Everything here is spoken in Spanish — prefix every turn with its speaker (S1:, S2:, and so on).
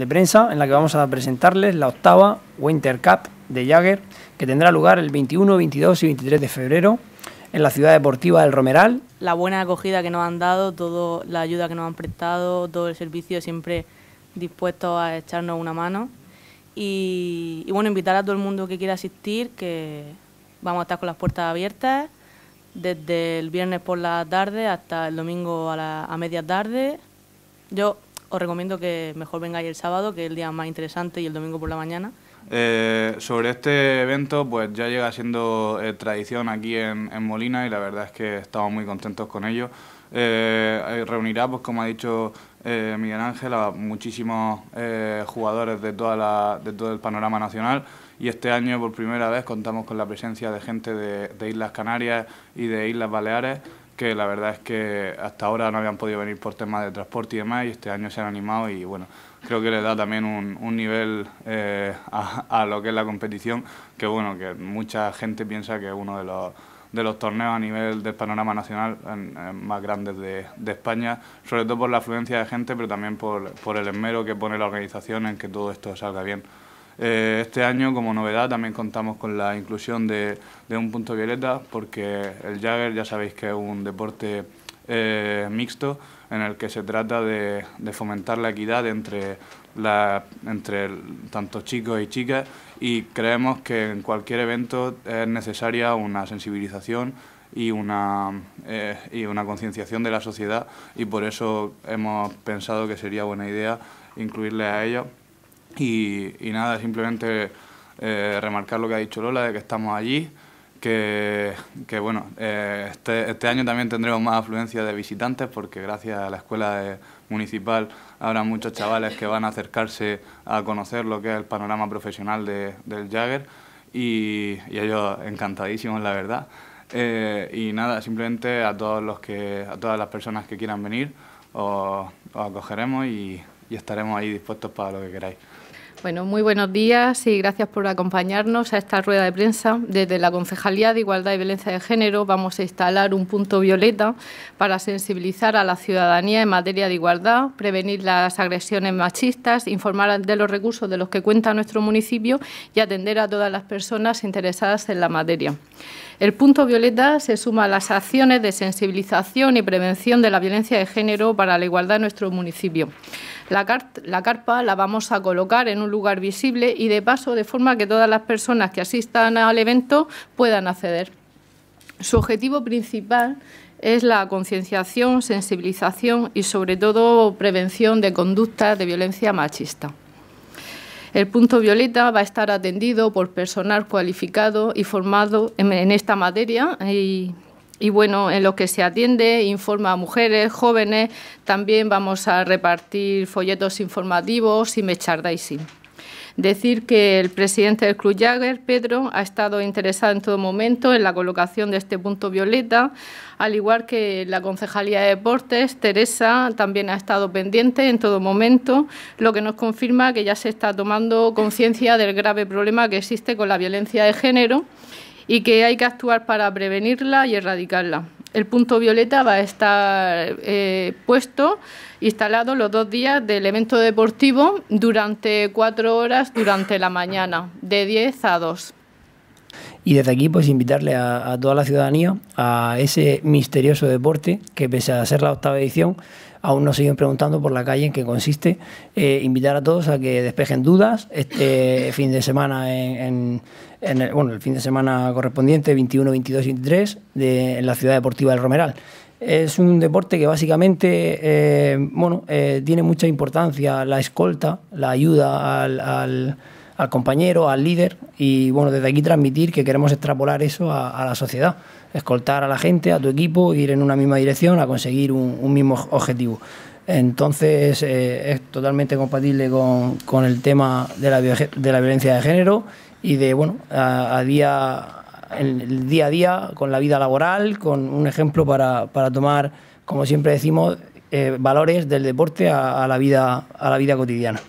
S1: de prensa en la que vamos a presentarles la octava Winter Cup de Jagger que tendrá lugar el 21, 22 y 23 de febrero en la ciudad deportiva del Romeral.
S2: La buena acogida que nos han dado, toda la ayuda que nos han prestado, todo el servicio siempre dispuesto a echarnos una mano. Y, bueno, invitar a todo el mundo que quiera asistir, que vamos a estar con las puertas abiertas desde el viernes por la tarde hasta el domingo a, la, a media tarde. Yo os recomiendo que mejor vengáis el sábado, que es el día más interesante, y el domingo por la mañana.
S3: Eh, sobre este evento, pues ya llega siendo eh, tradición aquí en, Molina y la verdad es que estamos muy contentos con ello. Eh, reunirá, pues como ha dicho Miguel Ángel, a muchísimos jugadores de, toda la, de todo el panorama nacional y este año por primera vez contamos con la presencia de gente de Islas Canarias y de Islas Baleares que la verdad es que hasta ahora no habían podido venir por temas de transporte y demás, y este año se han animado y bueno, creo que le da también un, nivel eh, a, lo que es la competición, que bueno, que mucha gente piensa que es uno de los, de los torneos a nivel del panorama nacional más grandes de, de, España, sobre todo por la afluencia de gente, pero también por, por el esmero que pone la organización en que todo esto salga bien. Eh, este año, como novedad, también contamos con la inclusión de, un punto violeta, porque el Jagger ya sabéis que es un deporte eh, mixto en el que se trata de, fomentar la equidad entre, la, tanto chicos y chicas y creemos que en cualquier evento es necesaria una sensibilización y una, eh, y una concienciación de la sociedad y por eso hemos pensado que sería buena idea incluirle a ellos y, nada, simplemente eh, remarcar lo que ha dicho Lola, de que estamos allí, que, bueno, eh, este, este, año también tendremos más afluencia de visitantes porque gracias a la escuela municipal habrá muchos chavales que van a acercarse a conocer lo que es el panorama profesional de, del Jagger y, ellos encantadísimos, la verdad. Eh, y nada, simplemente a todos los que, a todas las personas que quieran venir, os, os acogeremos y, y estaremos ahí dispuestos para lo que queráis.
S4: Bueno, muy buenos días y gracias por acompañarnos a esta rueda de prensa. Desde la Concejalía de Igualdad y Violencia de Género vamos a instalar un punto violeta para sensibilizar a la ciudadanía en materia de igualdad, prevenir las agresiones machistas, informar de los recursos de los que cuenta nuestro municipio y atender a todas las personas interesadas en la materia. El punto violeta se suma a las acciones de sensibilización y prevención de la violencia de género para la igualdad en nuestro municipio. La, la carpa la vamos a colocar en un lugar visible y de paso de forma que todas las personas que asistan al evento puedan acceder. Su objetivo principal es la concienciación, sensibilización y sobre todo prevención de conductas de violencia machista. El punto violeta va a estar atendido por personal cualificado y formado en, esta materia y, bueno, en lo que se atiende, informa a mujeres, jóvenes, también vamos a repartir folletos informativos y merchandising. Decir que el presidente del Club Jagger, Pedro, ha estado interesado en todo momento en la colocación de este punto violeta, al igual que la Concejalía de Deportes, Teresa, también ha estado pendiente en todo momento, lo que nos confirma que ya se está tomando conciencia del grave problema que existe con la violencia de género y que hay que actuar para prevenirla y erradicarla el punto violeta va a estar eh, puesto, instalado los dos días del evento deportivo durante cuatro horas durante la mañana, de 10 a 2.
S1: Y desde aquí, pues invitarle a, toda la ciudadanía a ese misterioso deporte que, pese a ser la octava edición, aún nos siguen preguntando por la calle en qué consiste. Eh, invitar a todos a que despejen dudas este fin de semana en, el, fin de semana correspondiente, 21, 22 y 23, de, en la ciudad deportiva del Romeral. Es un deporte que básicamente eh, eh, tiene mucha importancia la escolta, la ayuda al al compañero, al líder y bueno, desde aquí transmitir que queremos extrapolar eso a, la sociedad, escoltar a la gente, a tu equipo, ir en una misma dirección a conseguir un, mismo objetivo. Entonces eh, es totalmente compatible con, el tema de la, de la, violencia de género y de, bueno, a, día, el, día a día con la vida laboral, con un ejemplo para, tomar, como siempre decimos, eh, valores del deporte a, la vida, a la vida cotidiana.